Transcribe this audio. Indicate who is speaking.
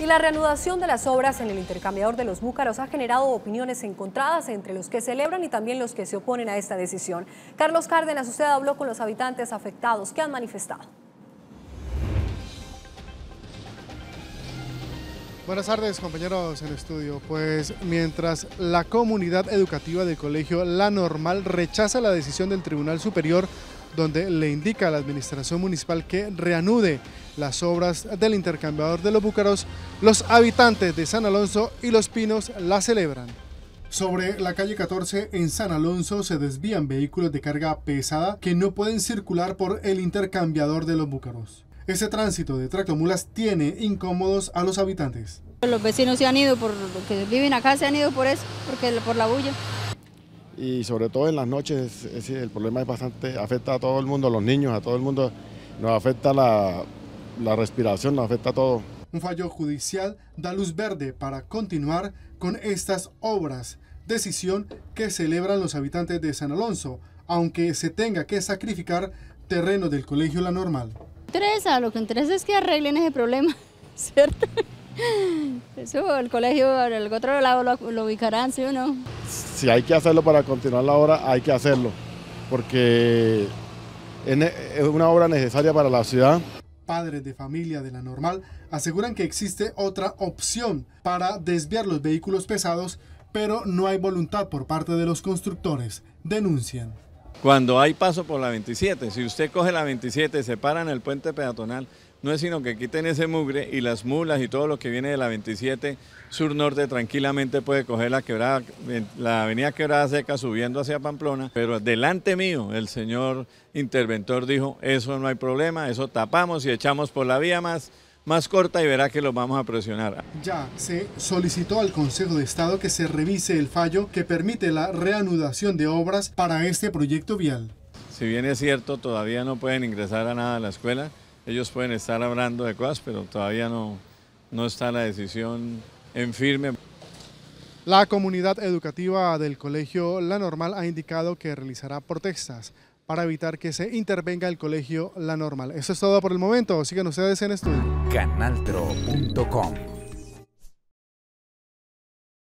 Speaker 1: Y la reanudación de las obras en el intercambiador de los Búcaros ha generado opiniones encontradas entre los que celebran y también los que se oponen a esta decisión. Carlos Cárdenas, usted habló con los habitantes afectados
Speaker 2: que han manifestado.
Speaker 1: Buenas tardes compañeros en estudio, pues mientras la comunidad educativa del colegio La Normal rechaza la decisión del Tribunal Superior donde le indica a la administración municipal que reanude las obras del intercambiador de los Búcaros, los habitantes de San Alonso y Los Pinos la celebran. Sobre la calle 14 en San Alonso se desvían vehículos de carga pesada que no pueden circular por el intercambiador de los Búcaros. Ese tránsito de tractomulas tiene incómodos a los habitantes.
Speaker 3: Los vecinos se han ido, por, los que viven acá se han ido por eso, porque por la bulla
Speaker 2: y sobre todo en las noches el problema es bastante, afecta a todo el mundo, a los niños, a todo el mundo, nos afecta la, la respiración, nos afecta a todo. Un fallo
Speaker 1: judicial da luz verde para continuar con estas obras, decisión que celebran los habitantes de San Alonso, aunque se tenga que sacrificar terreno del colegio La Normal. a lo que interesa es que arreglen ese problema, ¿cierto? Eso, el colegio, el otro lado lo, ubicarán, ¿sí o no?
Speaker 2: Si hay que hacerlo para continuar la obra, hay que hacerlo, porque es una obra necesaria para la ciudad.
Speaker 1: Padres de familia de la normal aseguran que existe otra opción para desviar los vehículos pesados, pero no hay voluntad por parte de los constructores, denuncian.
Speaker 3: Cuando hay paso por la 27, si usted coge la 27 y se para en el puente peatonal, no es sino que quiten ese mugre y las mulas y todo lo que viene de la 27 Sur Norte tranquilamente puede coger la quebrada, la avenida Quebrada Seca subiendo hacia Pamplona, pero delante mío el señor interventor dijo, eso no hay problema, eso tapamos y echamos por la vía más más corta y verá que los vamos a presionar.
Speaker 1: Ya se solicitó al Consejo de Estado que se revise el fallo que permite la reanudación de obras para este proyecto vial.
Speaker 3: Si bien es cierto, todavía no pueden ingresar a nada a la escuela, ellos pueden estar hablando de cosas, pero todavía no, no está la decisión en firme.
Speaker 1: La comunidad educativa del colegio La Normal ha indicado que realizará protestas para evitar que se intervenga el colegio La Normal. Eso es todo por el momento. Sigan ustedes en estudio.
Speaker 3: Canaltro.com